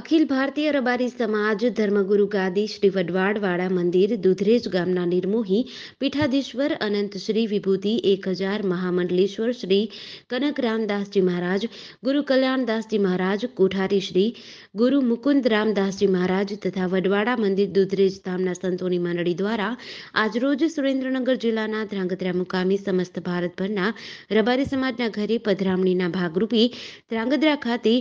અખિલ ભારતીય રબારી સમાજ ધર્મગુરુ ગાદી શ્રી વડવાડવાળા મંદિર દુધરેજ ગામના નિર્મોહી પીઠાધીશ્વર અનંત શ્રી વિભૂતિ એક હજાર મહામંડલેશ્વર શ્રી કનકરામદાસજી મહારાજ ગુરુ કલ્યાણદાસજી મહારાજ કોઠારી શ્રી ગુરુ મુકુંદરામદાસજી મહારાજ તથા વડવાડા મંદિર દુધરેજ ધામના સંતોની મંડળી દ્વારા આજરોજ સુરેન્દ્રનગર જિલ્લાના ધ્રાંગધ્રા મુકામી સમસ્ત ભારતભરના રબારી સમાજના ઘરે પધરામણીના ભાગરૂપી ધ્રાંગધ્રા ખાતે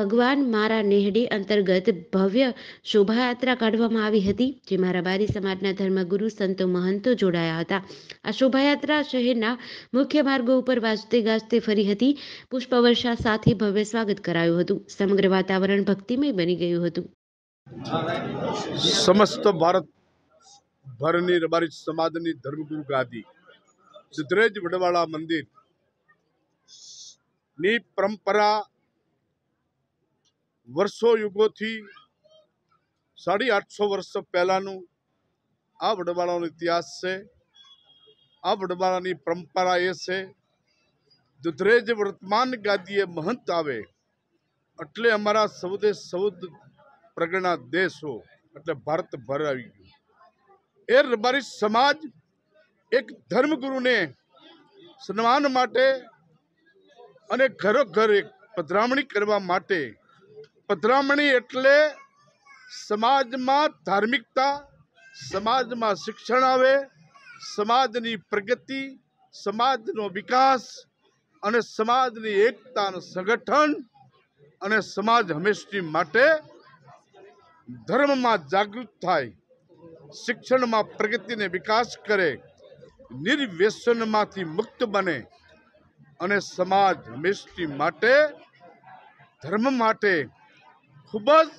ભગવાન મારા નેહડે અંતર્ગત ભવ્ય શોભાયાત્રા કાઢવામાં આવી હતી જેમાં રબારી સમાજના ધર્મગુરુ સંતો મહંતો જોડાયા હતા આ શોભાયાત્રા શહેરના મુખ્ય માર્ગો ઉપર વાજતે ગાજતે ફરી હતી પુષ્પવર્ષા સાથે ભવ્ય સ્વાગત કરાયું હતું સમગ્ર વાતાવરણ ભક્તિમય બની ગયું હતું સમસ્ત ભારત ભરની રબારી સમાજની ધર્મગુરુ ગાદી સિદ્ધરેજ વડવાળા મંદિર ની પરંપરા વર્ષો યુગોથી સાડી આઠસો વર્ષ પહેલાંનું આ વડવાળાનો ઇતિહાસ છે આ વડવાળાની પરંપરા એ છે દુધરેજ વર્તમાન ગાદીએ મહંત આવે એટલે અમારા સૌદે સૌદ પ્રગણા દેશો એટલે ભારત ભરાવી ગયું એ રબારી સમાજ એક ધર્મગુરુને સન્માન માટે અને ઘરો ઘર એક પધરામણી કરવા માટે પધરામણી એટલે સમાજમાં ધાર્મિકતા સમાજમાં શિક્ષણ આવે સમાજની પ્રગતિ સમાજનો વિકાસ અને સમાજની એકતાનું સંગઠન અને સમાજ હંમેશની માટે ધર્મમાં જાગૃત થાય શિક્ષણમાં પ્રગતિને વિકાસ કરે નિર્વ્યસનમાંથી મુક્ત બને અને સમાજ હંમેશની માટે ધર્મ માટે ખૂબ જ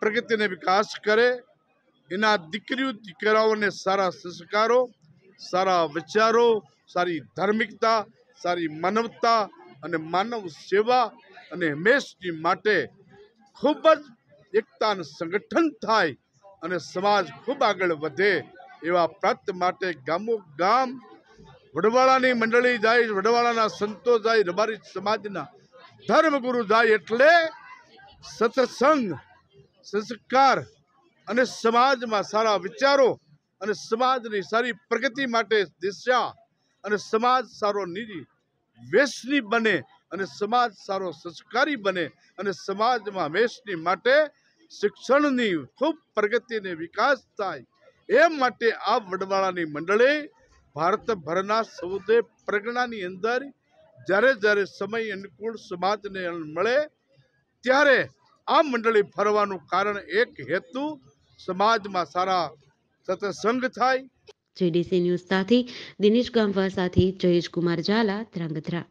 પ્રગતિને વિકાસ કરે એના દીકરીઓ દીકરાઓને સારા સંસ્કારો સારા વિચારો સારી ધાર્મિકતા સારી માનવતા અને માનવ સેવા અને હંમેશની માટે ખૂબ જ એકતા સંગઠન થાય અને સમાજ ખૂબ આગળ વધે એવા પ્રાપ્ત માટે ગામો ગામ વડવાળાની મંડળી જાય વડવાળાના સંતો જાય રબારી સમાજના ધર્મગુરુ જાય એટલે સત્સંગ સંસ્કાર અને સમાજમાં સારા વિચારો અને સમાજની સારી પ્રગતિ માટે દિશા અને સમાજ સારો નિજી વેશની બને અને સમાજ સારો સંસ્કારી બને અને સમાજમાં વેશની માટે શિક્ષણની ખૂબ પ્રગતિ અને વિકાસ થાય એ માટે આ વડવાળાની મંડળે ભારતભરના સૌદે પ્રગણાની અંદર જ્યારે જ્યારે સમય અનુકૂળ સમાજને મળે ત્યારે આ મંડળી ફરવાનું કારણ એક હેતુ સમાજમાં સારા સત્સંગ થાય જેડીસી ન્યૂઝ સાથે દિનેશ ગામવા સાથે જયેશ કુમાર ઝાલા ધ્રાંગધ્રા